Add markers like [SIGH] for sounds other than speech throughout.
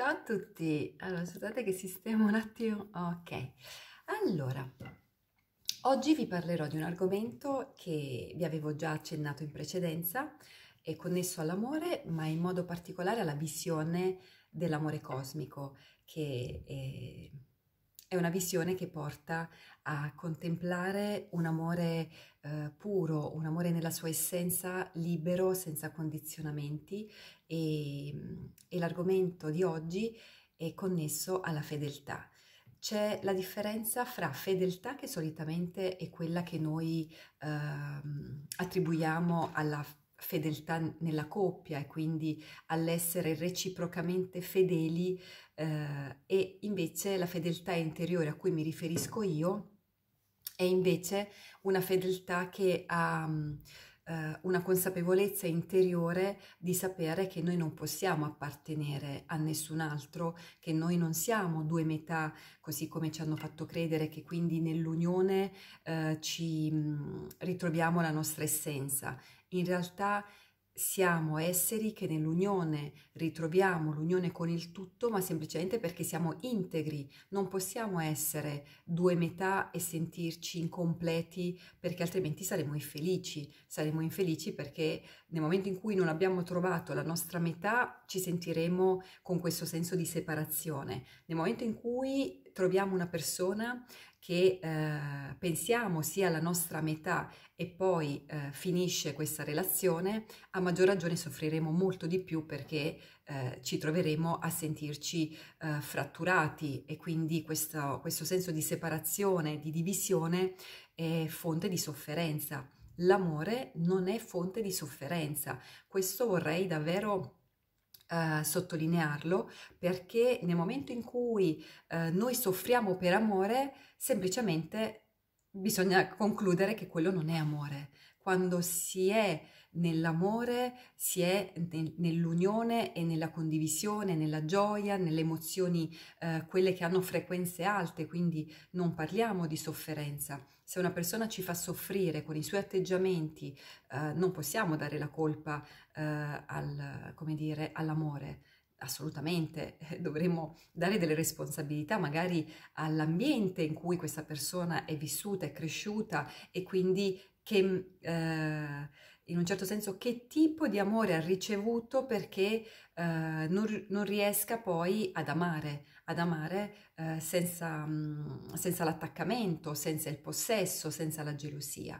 Ciao a tutti! Allora, scusate che sistemo un attimo. Ok, allora, oggi vi parlerò di un argomento che vi avevo già accennato in precedenza, è connesso all'amore, ma in modo particolare alla visione dell'amore cosmico, che è è una visione che porta a contemplare un amore eh, puro, un amore nella sua essenza libero, senza condizionamenti e, mm, e l'argomento di oggi è connesso alla fedeltà c'è la differenza fra fedeltà, che solitamente è quella che noi eh, attribuiamo alla fedeltà fedeltà nella coppia e quindi all'essere reciprocamente fedeli eh, e invece la fedeltà interiore a cui mi riferisco io è invece una fedeltà che ha mm, eh, una consapevolezza interiore di sapere che noi non possiamo appartenere a nessun altro, che noi non siamo due metà, così come ci hanno fatto credere che quindi nell'unione eh, ci mh, mm, ritroviamo la nostra essenza in realtà siamo esseri che nell'unione ritroviamo l'unione con il tutto, ma semplicemente perché siamo integri, non possiamo essere due metà e sentirci incompleti perché altrimenti saremo infelici. Saremo infelici perché nel momento in cui non abbiamo trovato la nostra metà ci sentiremo con questo senso di separazione. Nel momento in cui troviamo una persona che eh, pensiamo sia la nostra metà e poi eh, finisce questa relazione, a maggior ragione soffriremo molto di più perché eh, ci troveremo a sentirci eh, fratturati e quindi questo, questo senso di separazione, di divisione è fonte di sofferenza. L'amore non è fonte di sofferenza. Questo vorrei davvero eh, sottolinearlo perché nel momento in cui eh, noi soffriamo per amore, semplicemente bisogna concludere che quello non è amore, quando si è nell'amore, si è nell'unione e nella condivisione, nella gioia, nelle emozioni, eh, quelle che hanno frequenze alte, quindi non parliamo di sofferenza. Se una persona ci fa soffrire con i suoi atteggiamenti, eh, non possiamo dare la colpa eh, al, dire, all'amore. Assolutamente, eh, dovremmo dare delle responsabilità magari all'ambiente in cui questa persona è vissuta, è cresciuta e quindi che mm, eh, in un certo senso che tipo di amore ha ricevuto perché eh, non, non, riesca poi ad amare, ad amare eh, senza, mm, senza l'attaccamento, senza il possesso, senza la gelosia.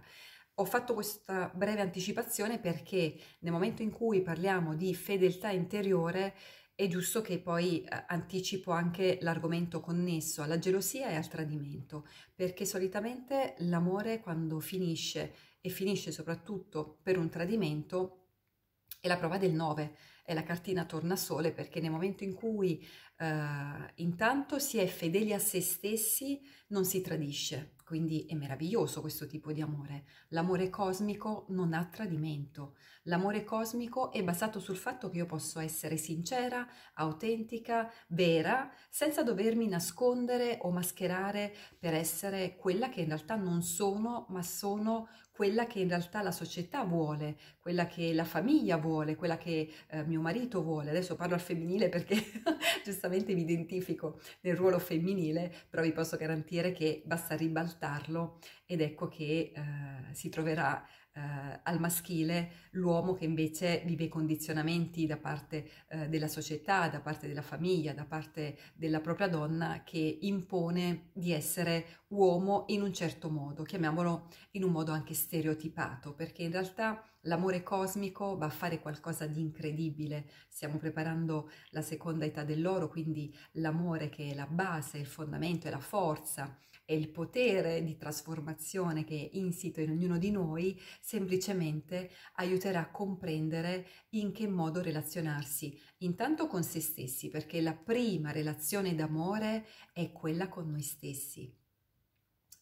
Ho fatto questa breve anticipazione perché nel momento in cui parliamo di fedeltà interiore è giusto che poi eh, anticipo anche l'argomento connesso alla gelosia e al tradimento, perché solitamente l'amore quando finisce e finisce soprattutto per un tradimento è la prova del 9, è la cartina torna sole perché nel momento in cui eh, intanto si è fedeli a se stessi non si tradisce, quindi è meraviglioso questo tipo di amore. L'amore cosmico non ha tradimento. L'amore cosmico è basato sul fatto che io posso essere sincera, autentica, vera, senza dovermi nascondere o mascherare per essere quella che in realtà non sono, ma sono quella che in realtà la società vuole, quella che la famiglia vuole, quella che eh, mio marito vuole. Adesso parlo al femminile perché [LAUGHS] giustamente mi identifico nel ruolo femminile, però vi posso garantire che basta ribaltarlo ed ecco che eh, si troverà eh, al maschile l'uomo che invece vive i condizionamenti da parte eh, della società, da parte della famiglia, da parte della propria donna che impone di essere uomo in un certo modo, chiamiamolo in un modo anche stereotipato, perché in realtà l'amore cosmico va a fare qualcosa di incredibile. Stiamo preparando la seconda età dell'oro, quindi l'amore che è la base, il fondamento è la forza e il potere di trasformazione che è insito in ognuno di noi semplicemente aiuterà a comprendere in che modo relazionarsi, intanto con se stessi, perché la prima relazione d'amore è quella con noi stessi.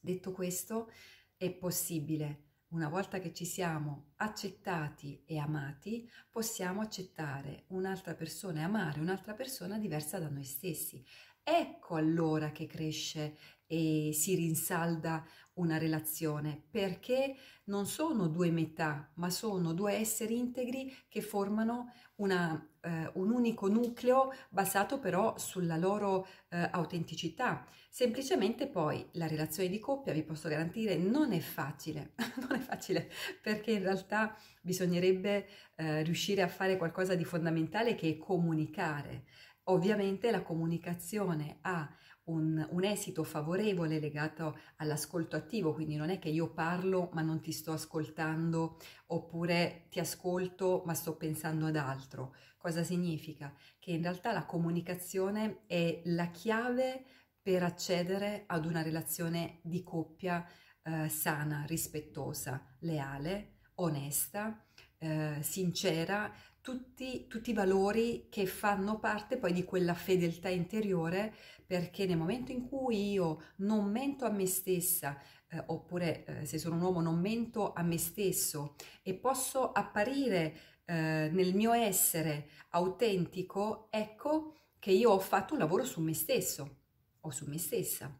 Detto questo, è possibile una volta che ci siamo accettati e amati, possiamo accettare un'altra persona e amare un'altra persona diversa da noi stessi. Ecco allora che cresce e si rinsalda una relazione perché non sono due metà ma sono due esseri integri che formano una, eh, un unico nucleo basato però sulla loro eh, autenticità semplicemente poi la relazione di coppia vi posso garantire non è facile [LAUGHS] non è facile perché in realtà bisognerebbe eh, riuscire a fare qualcosa di fondamentale che è comunicare ovviamente la comunicazione ha un, un, esito favorevole legato all'ascolto attivo, quindi non è che io parlo ma non ti sto ascoltando oppure ti ascolto ma sto pensando ad altro. Cosa significa? Che in realtà la comunicazione è la chiave per accedere ad una relazione di coppia eh, sana, rispettosa, leale, onesta, eh, sincera, tutti, tutti, i valori che fanno parte poi di quella fedeltà interiore, perché nel momento in cui io non mento a me stessa, eh, oppure eh, se sono un uomo non mento a me stesso e posso apparire eh, nel mio essere autentico, ecco che io ho fatto un lavoro su me stesso o su me stessa.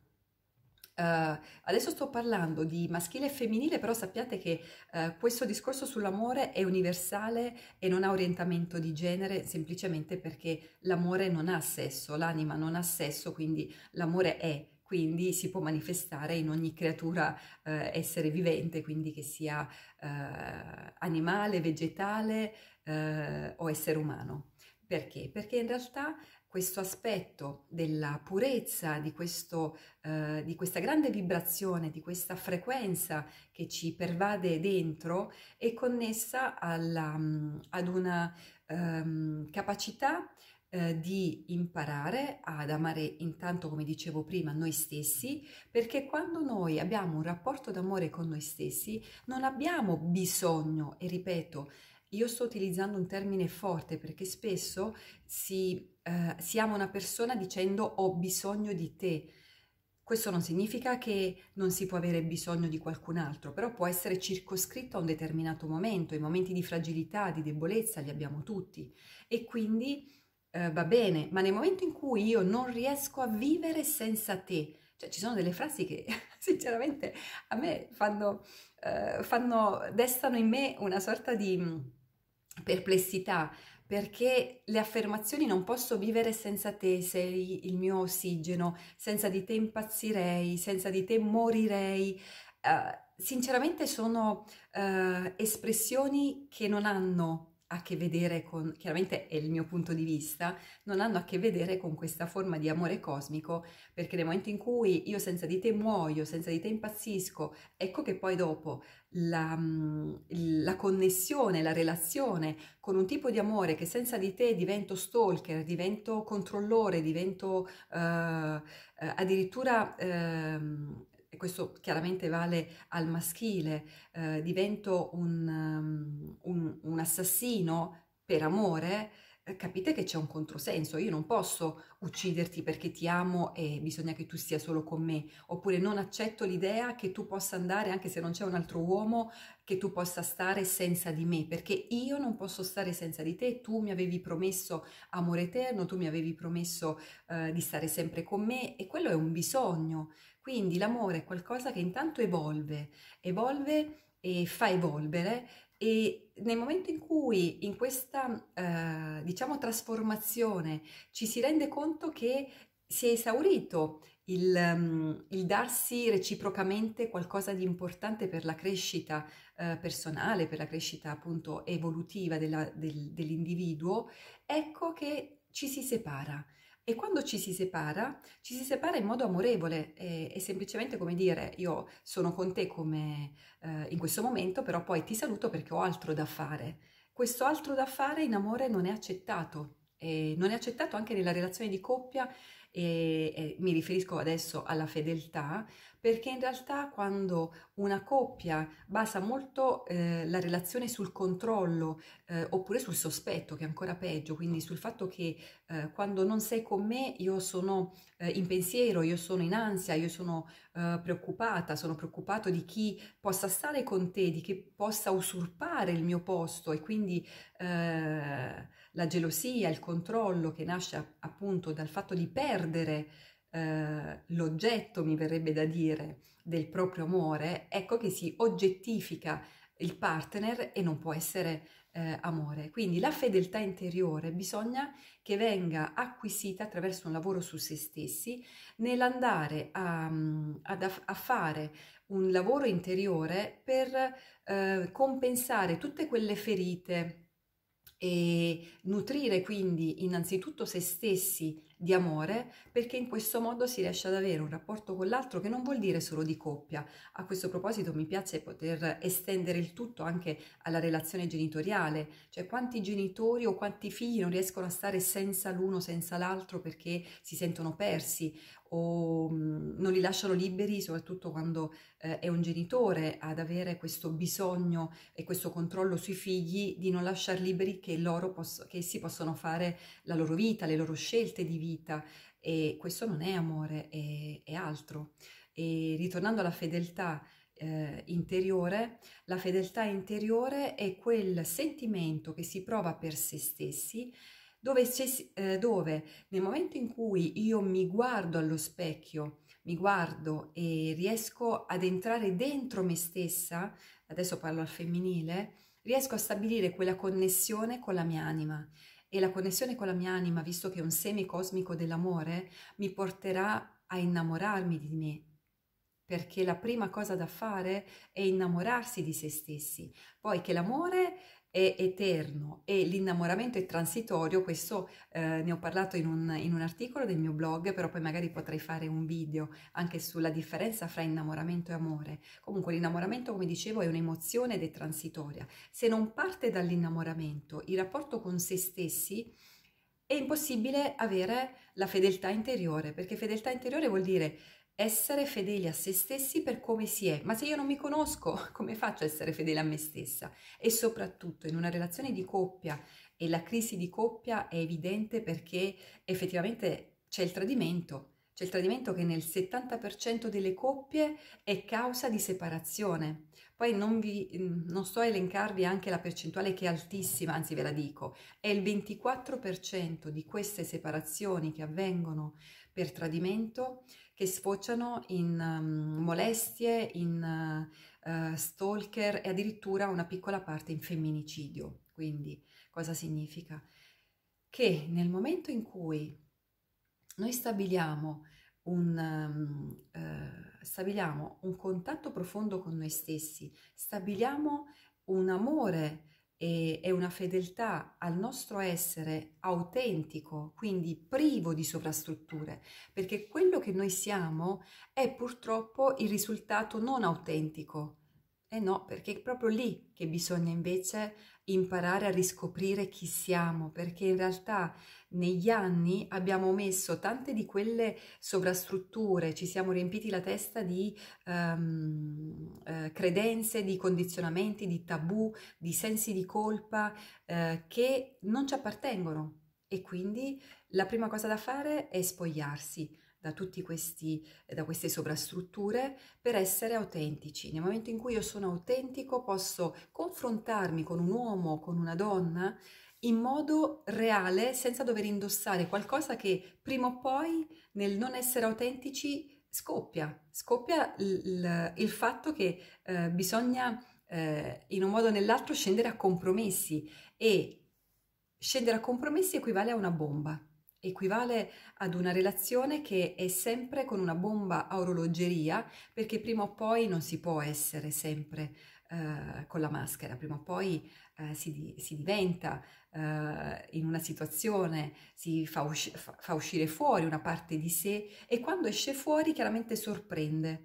Uh, adesso sto parlando di maschile e femminile, però sappiate che uh, questo discorso sull'amore è universale e non ha orientamento di genere semplicemente perché l'amore non ha sesso, l'anima non ha sesso, quindi l'amore è quindi si può manifestare in ogni creatura eh, essere vivente, quindi che sia eh, animale, vegetale eh, o essere umano. Perché? Perché in realtà questo aspetto della purezza, di, questo, eh, di, questa grande vibrazione, di questa frequenza che ci pervade dentro è connessa alla, mm, ad una um, capacità eh, di imparare ad amare intanto, come dicevo prima, noi stessi, perché quando noi abbiamo un rapporto d'amore con noi stessi non abbiamo bisogno, e ripeto, io sto utilizzando un termine forte perché spesso si eh, si ama una persona dicendo ho bisogno di te. Questo non significa che non si può avere bisogno di qualcun altro, però può essere circoscritto a un determinato momento, i momenti di fragilità, di debolezza li abbiamo tutti e quindi eh, va bene, ma nel momento in cui io non riesco a vivere senza te, cioè ci sono delle frasi che [LAUGHS] sinceramente a me fanno, eh, fanno destano in me una sorta di mm, perplessità, perché le affermazioni non posso vivere senza te, sei il mio ossigeno, senza di te impazzirei, senza di te morirei. Uh, sinceramente sono uh, espressioni che non hanno a che vedere con, chiaramente è il mio punto di vista, non hanno a che vedere con questa forma di amore cosmico, perché nel momento in cui io senza di te muoio, senza di te impazzisco, ecco che poi dopo la, mm, la connessione, la relazione con un tipo di amore che senza di te divento stalker, divento controllore, divento eh, eh addirittura eh, questo chiaramente vale al maschile, eh, divento un, ehm, un, un, assassino per amore, eh, capite che c'è un controsenso, io non posso ucciderti perché ti amo e bisogna che tu sia solo con me, oppure non accetto l'idea che tu possa andare, anche se non c'è un altro uomo, che tu possa stare senza di me, perché io non posso stare senza di te, tu mi avevi promesso amore eterno, tu mi avevi promesso eh, di stare sempre con me e quello è un bisogno, quindi l'amore è qualcosa che intanto evolve, evolve e fa evolvere e nel momento in cui in questa eh, diciamo trasformazione ci si rende conto che si è esaurito il, um, il, darsi reciprocamente qualcosa di importante per la crescita eh, personale, per la crescita appunto evolutiva della, del, dell'individuo, ecco che ci si separa e quando ci si separa, ci si separa in modo amorevole e, eh, e semplicemente come dire io sono con te come eh, in questo momento, però poi ti saluto perché ho altro da fare. Questo altro da fare in amore non è accettato, e non è accettato anche nella relazione di coppia e, e mi riferisco adesso alla fedeltà, perché in realtà quando una coppia basa molto eh, la relazione sul controllo eh, oppure sul sospetto, che è ancora peggio, quindi sul fatto che eh, quando non sei con me io sono eh, in pensiero, io sono in ansia, io sono eh, preoccupata, sono preoccupato di chi possa stare con te, di chi possa usurpare il mio posto e quindi eh, la gelosia, il controllo che nasce appunto dal fatto di perdere eh, l'oggetto, mi verrebbe da dire, del proprio amore, ecco che si oggettifica il partner e non può essere eh, amore. Quindi la fedeltà interiore bisogna che venga acquisita attraverso un lavoro su se stessi nell'andare a, mm, a, a fare un lavoro interiore per eh, compensare tutte quelle ferite e nutrire quindi innanzitutto se stessi di amore, perché in questo modo si riesce ad avere un rapporto con l'altro che non vuol dire solo di coppia. A questo proposito mi piace poter estendere il tutto anche alla relazione genitoriale, cioè quanti genitori o quanti figli non riescono a stare senza l'uno, senza l'altro perché si sentono persi o mm, non li lasciano liberi, soprattutto quando eh, è un genitore ad avere questo bisogno e questo controllo sui figli di non lasciar liberi che, loro poss- che si possono fare la loro vita, le loro scelte di vita vita e questo non è amore, è, è altro. E ritornando alla fedeltà eh, interiore, la fedeltà interiore è quel sentimento che si prova per se stessi dove, eh, dove, nel momento in cui io mi guardo allo specchio, mi guardo e riesco ad entrare dentro me stessa, adesso parlo al femminile, riesco a stabilire quella connessione con la mia anima e la connessione con la mia anima, visto che è un seme cosmico dell'amore, mi porterà a innamorarmi di me. Perché la prima cosa da fare è innamorarsi di se stessi. Poi che l'amore è eterno e l'innamoramento è transitorio, questo eh, ne ho parlato in un, in un, articolo del mio blog, però poi magari potrei fare un video anche sulla differenza fra innamoramento e amore. Comunque l'innamoramento, come dicevo, è un'emozione ed è transitoria. Se non parte dall'innamoramento, il rapporto con se stessi, è impossibile avere la fedeltà interiore, perché fedeltà interiore vuol dire essere fedeli a se stessi per come si è, ma se io non mi conosco, [LAUGHS] come faccio a essere fedele a me stessa? E soprattutto in una relazione di coppia, e la crisi di coppia è evidente perché effettivamente c'è il tradimento, c'è il tradimento che nel 70% delle coppie è causa di separazione. Poi non, vi, mm, non sto a elencarvi anche la percentuale che è altissima, anzi ve la dico, è il 24% di queste separazioni che avvengono per tradimento che sfociano in um, molestie, in uh, stalker e addirittura una piccola parte in femminicidio. Quindi cosa significa? Che nel momento in cui noi stabiliamo un, um, uh, stabiliamo un contatto profondo con noi stessi, stabiliamo un amore e, è una fedeltà al nostro essere autentico, quindi privo di sovrastrutture, perché quello che noi siamo è purtroppo il risultato non autentico. E eh no, perché è proprio lì che bisogna invece imparare a riscoprire chi siamo, perché in realtà negli anni abbiamo messo tante di quelle sovrastrutture, ci siamo riempiti la testa di um, eh, credenze, di condizionamenti, di tabù, di sensi di colpa eh, che non ci appartengono. E quindi la prima cosa da fare è spogliarsi da tutte queste sovrastrutture per essere autentici. Nel momento in cui io sono autentico posso confrontarmi con un uomo, con una donna, in modo reale senza dover indossare qualcosa che prima o poi nel non essere autentici scoppia, scoppia il, il fatto che eh, bisogna eh, in un modo o nell'altro scendere a compromessi e scendere a compromessi equivale a una bomba, equivale ad una relazione che è sempre con una bomba a orologeria perché prima o poi non si può essere sempre eh, con la maschera, prima o poi eh, si, si, diventa eh, in una situazione, si fa, usci- fa uscire fuori una parte di sé e quando esce fuori chiaramente sorprende.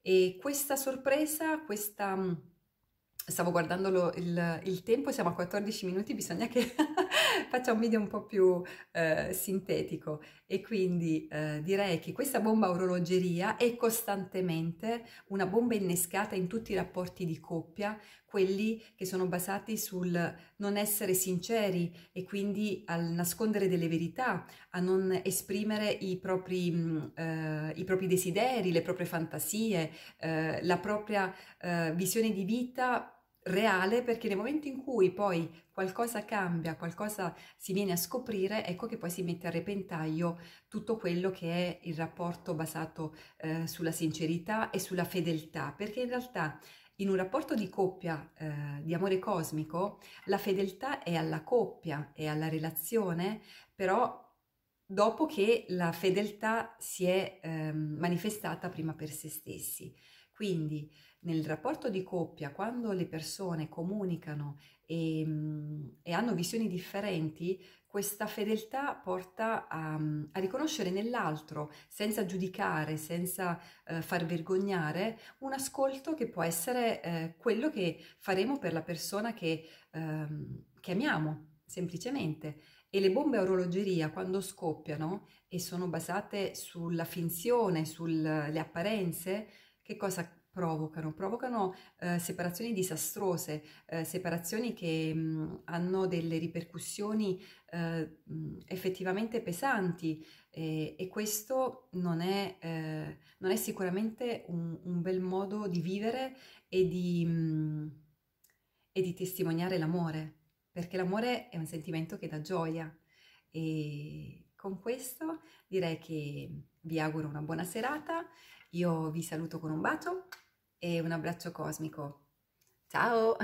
E questa sorpresa, questa... Stavo guardando il, il tempo, siamo a 14 minuti, bisogna che... [LAUGHS] faccia un video un po' più eh, sintetico e quindi eh, direi che questa bomba orologeria è costantemente una bomba innescata in tutti i rapporti di coppia, quelli che sono basati sul non essere sinceri e quindi al nascondere delle verità, a non esprimere i propri, mm, eh, i propri desideri, le proprie fantasie, eh, la propria eh, visione di vita reale perché nel momento in cui poi qualcosa cambia, qualcosa si viene a scoprire, ecco che poi si mette a repentaglio tutto quello che è il rapporto basato eh, sulla sincerità e sulla fedeltà, perché in realtà in un rapporto di coppia, eh, di amore cosmico, la fedeltà è alla coppia, è alla relazione, però dopo che la fedeltà si è ehm, manifestata prima per se stessi. Quindi nel rapporto di coppia, quando le persone comunicano e, mm, e hanno visioni differenti, questa fedeltà porta a, mm, a riconoscere nell'altro, senza giudicare, senza eh, far vergognare, un ascolto che può essere eh, quello che faremo per la persona che, eh, che amiamo, semplicemente. E le bombe a orologeria, quando scoppiano e sono basate sulla finzione, sulle apparenze, che cosa provocano? Provocano eh, separazioni disastrose, eh, separazioni che mh, mm, hanno delle ripercussioni eh, mm, effettivamente pesanti e questo non è, eh, non è sicuramente un, un, bel modo di vivere e di, mh, mm, e di testimoniare l'amore, perché l'amore è un sentimento che dà gioia e con questo direi che vi auguro una buona serata io vi saluto con un bacio e un abbraccio cosmico. Ciao!